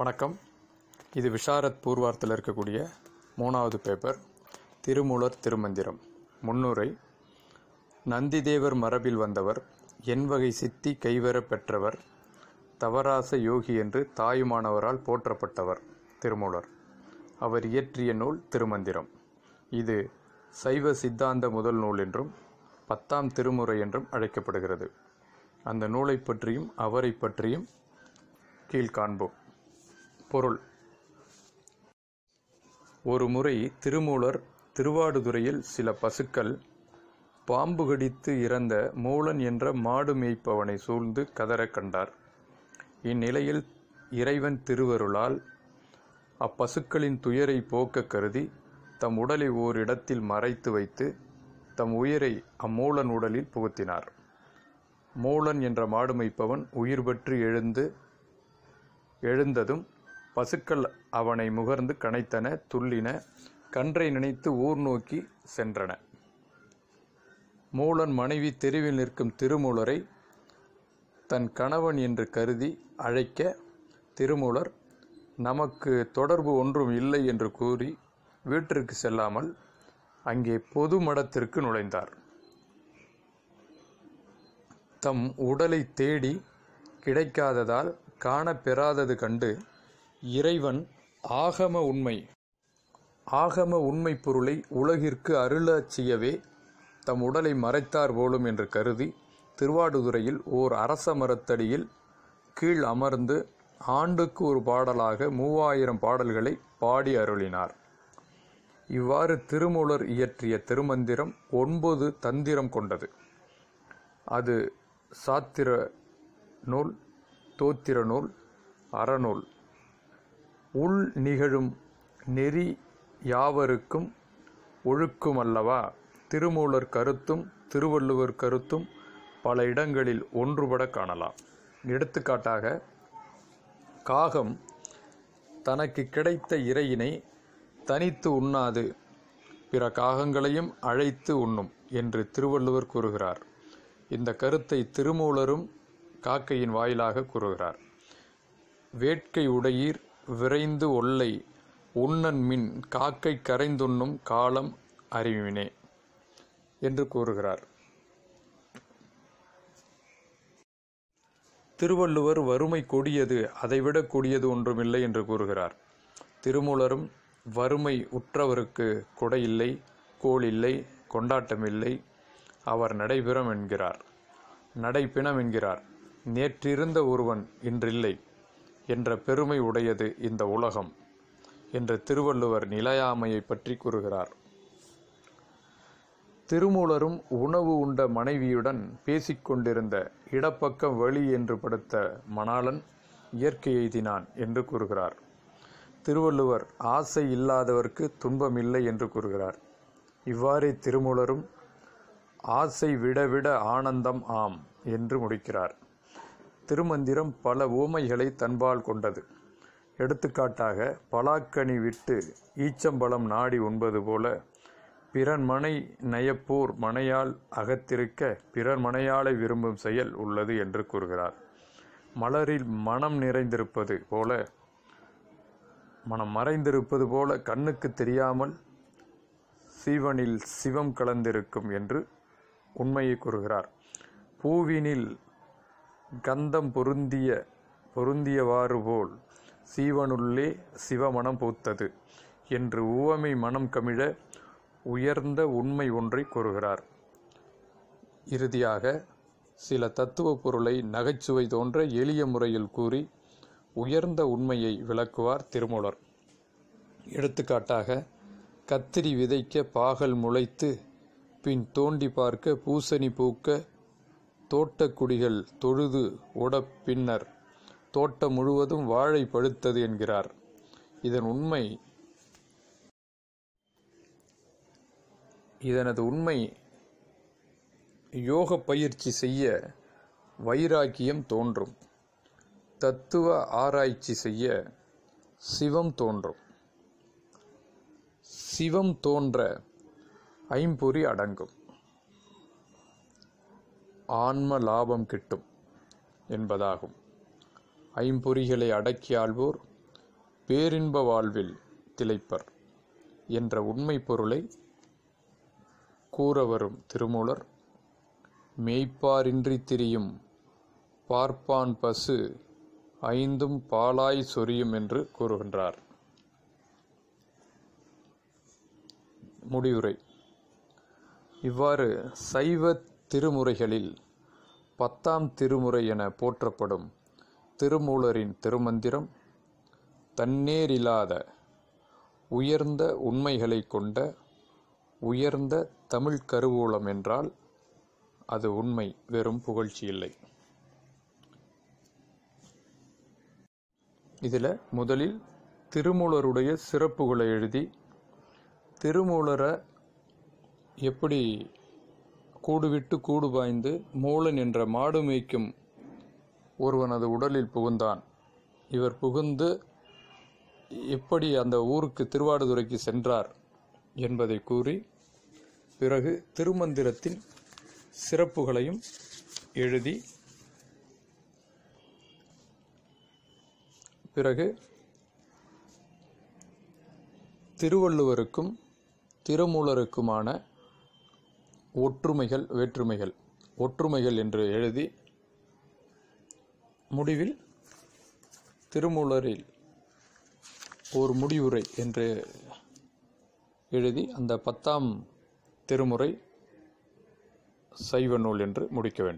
வணக்கம் இது விஷாரத் பூர்வார்த்தில் இருக்கக்கூடிய மூணாவது பேப்பர் திருமூலர் திருமந்திரம் முன்னுரை நந்திதேவர் மரபில் வந்தவர் என் வகை சித்தி கைவர பெற்றவர் தவராச யோகி என்று தாயுமானவரால் போற்றப்பட்டவர் திருமூலர் அவர் இயற்றிய நூல் திருமந்திரம் இது சைவ சித்தாந்த முதல் நூல் என்றும் பத்தாம் திருமுறை என்றும் அழைக்கப்படுகிறது அந்த நூலை பற்றியும் அவரை பற்றியும் கீழ் காண்போம் பொருள் ஒரு முறை திருமூலர் திருவாடுதுறையில் சில பசுக்கள் பாம்பு கடித்து இறந்த மூலன் என்ற மாடு மேய்ப்பவனை சூழ்ந்து கதற கண்டார் இந்நிலையில் இறைவன் திருவருளால் அப்பசுக்களின் துயரை போக்க கருதி தம் உடலை ஓரிடத்தில் மறைத்து வைத்து தம் உயிரை அம்மூலன் உடலில் புகுத்தினார் மூலன் என்ற மாடுமைப்பவன் உயிர் பற்றி எழுந்து எழுந்ததும் பசுக்கள் அவனை முகர்ந்து கனைத்தன துள்ளின கன்றை நினைத்து ஊர் நோக்கி சென்றன மூலன் மனைவி தெருவில் நிற்கும் திருமூலரை தன் கணவன் என்று கருதி அழைக்க திருமூலர் நமக்கு தொடர்பு ஒன்றும் இல்லை என்று கூறி வீட்டிற்கு செல்லாமல் அங்கே பொது மடத்திற்கு நுழைந்தார் தம் உடலை தேடி கிடைக்காததால் காணப்பெறாதது கண்டு இறைவன் ஆகம உண்மை ஆகம உண்மை பொருளை உலகிற்கு அருளச் செய்யவே தம் உடலை மறைத்தார் போலும் என்று கருதி திருவாடுதுறையில் ஓர் அரச மரத்தடியில் கீழ் அமர்ந்து ஆண்டுக்கு ஒரு பாடலாக மூவாயிரம் பாடல்களை பாடி அருளினார் இவ்வாறு திருமூலர் இயற்றிய திருமந்திரம் ஒன்பது தந்திரம் கொண்டது அது சாத்திர நூல் தோத்திர நூல் அறநூல் உள் நிகழும் நெறி யாவருக்கும் ஒழுக்குமல்லவா திருமூலர் கருத்தும் திருவள்ளுவர் கருத்தும் பல இடங்களில் ஒன்றுபட காணலாம் எடுத்துக்காட்டாக காகம் தனக்கு கிடைத்த இறையினை தனித்து உண்ணாது பிற காகங்களையும் அழைத்து உண்ணும் என்று திருவள்ளுவர் கூறுகிறார் இந்த கருத்தை திருமூலரும் காக்கையின் வாயிலாக கூறுகிறார் வேட்கை உடையீர் விரைந்து ஒல்லை மின் காக்கை கரைந்துண்ணும் காலம் அறிவினே என்று கூறுகிறார் திருவள்ளுவர் வறுமை கொடியது அதைவிட கொடியது ஒன்றுமில்லை என்று கூறுகிறார் திருமூலரும் வறுமை உற்றவருக்கு கொடை இல்லை கோல் இல்லை கொண்டாட்டமில்லை அவர் நடைபெறம் என்கிறார் நடைப்பிணம் என்கிறார் நேற்றிருந்த ஒருவன் இன்றில்லை என்ற பெருமை உடையது இந்த உலகம் என்று திருவள்ளுவர் நிலையாமையை பற்றி கூறுகிறார் திருமூலரும் உணவு உண்ட மனைவியுடன் பேசிக்கொண்டிருந்த இடப்பக்கம் வழி என்று படுத்த மணாளன் இயற்கை எய்தினான் என்று கூறுகிறார் திருவள்ளுவர் ஆசை இல்லாதவர்க்கு துன்பமில்லை என்று கூறுகிறார் இவ்வாறே திருமூலரும் ஆசை விடவிட ஆனந்தம் ஆம் என்று முடிக்கிறார் திருமந்திரம் பல ஓமைகளை தன்பால் கொண்டது எடுத்துக்காட்டாக பலாக்கனி விட்டு ஈச்சம்பழம் நாடி உண்பது போல பிறன் மனை நயப்போர் மனையால் அகத்திருக்க பிறர் விரும்பும் செயல் உள்ளது என்று கூறுகிறார் மலரில் மனம் நிறைந்திருப்பது போல மனம் மறைந்திருப்பது போல கண்ணுக்கு தெரியாமல் சீவனில் சிவம் கலந்திருக்கும் என்று உண்மையை கூறுகிறார் பூவினில் கந்தம் பொருந்திய பொருந்தியவாறு போல் சீவனுள்ளே மனம் பூத்தது என்று உவமை மனம் கமிழ உயர்ந்த உண்மை ஒன்றை கூறுகிறார் இறுதியாக சில தத்துவ பொருளை நகைச்சுவை தோன்ற எளிய முறையில் கூறி உயர்ந்த உண்மையை விளக்குவார் திருமூலர் எடுத்துக்காட்டாக கத்திரி விதைக்க பாகல் முளைத்து பின் தோண்டி பார்க்க பூசணி பூக்க தோட்டக்குடிகள் தொழுது உட பின்னர் தோட்டம் முழுவதும் வாழை பழுத்தது என்கிறார் இதன் உண்மை இதனது உண்மை யோக பயிற்சி செய்ய வைராக்கியம் தோன்றும் தத்துவ ஆராய்ச்சி செய்ய சிவம் தோன்றும் சிவம் தோன்ற ஐம்பொறி அடங்கும் ஆன்ம லாபம் கிட்டும் என்பதாகும் ஐம்பொறிகளை அடக்கி ஆள்வோர் பேரின்ப வாழ்வில் திளைப்பர் என்ற உண்மை பொருளை கூற வரும் திருமூலர் மெய்ப்பாரின்றி திரியும் பார்ப்பான் பசு ஐந்தும் பாலாய் சொரியும் என்று கூறுகின்றார் முடிவுரை இவ்வாறு சைவத் திருமுறைகளில் பத்தாம் திருமுறை என போற்றப்படும் திருமூலரின் திருமந்திரம் தன்னேரில்லாத உயர்ந்த உண்மைகளை கொண்ட உயர்ந்த தமிழ் கருவூலம் என்றால் அது உண்மை வெறும் புகழ்ச்சி இல்லை இதில் முதலில் திருமூலருடைய சிறப்புகளை எழுதி திருமூலரை எப்படி கூடுவிட்டு கூடு பாய்ந்து மூலன் என்ற மாடு மேய்க்கும் ஒருவனது உடலில் புகுந்தான் இவர் புகுந்து எப்படி அந்த ஊருக்கு திருவாடுதுறைக்கு சென்றார் என்பதை கூறி பிறகு திருமந்திரத்தின் சிறப்புகளையும் எழுதி பிறகு திருவள்ளுவருக்கும் திருமூலருக்குமான ஒற்றுமைகள் வேற்றுமைகள் ஒற்றுமைகள் என்று எழுதி முடிவில் திருமூலரில் ஒரு முடிவுரை என்று எழுதி அந்த பத்தாம் திருமுறை சைவ நூல் என்று முடிக்க வேண்டும்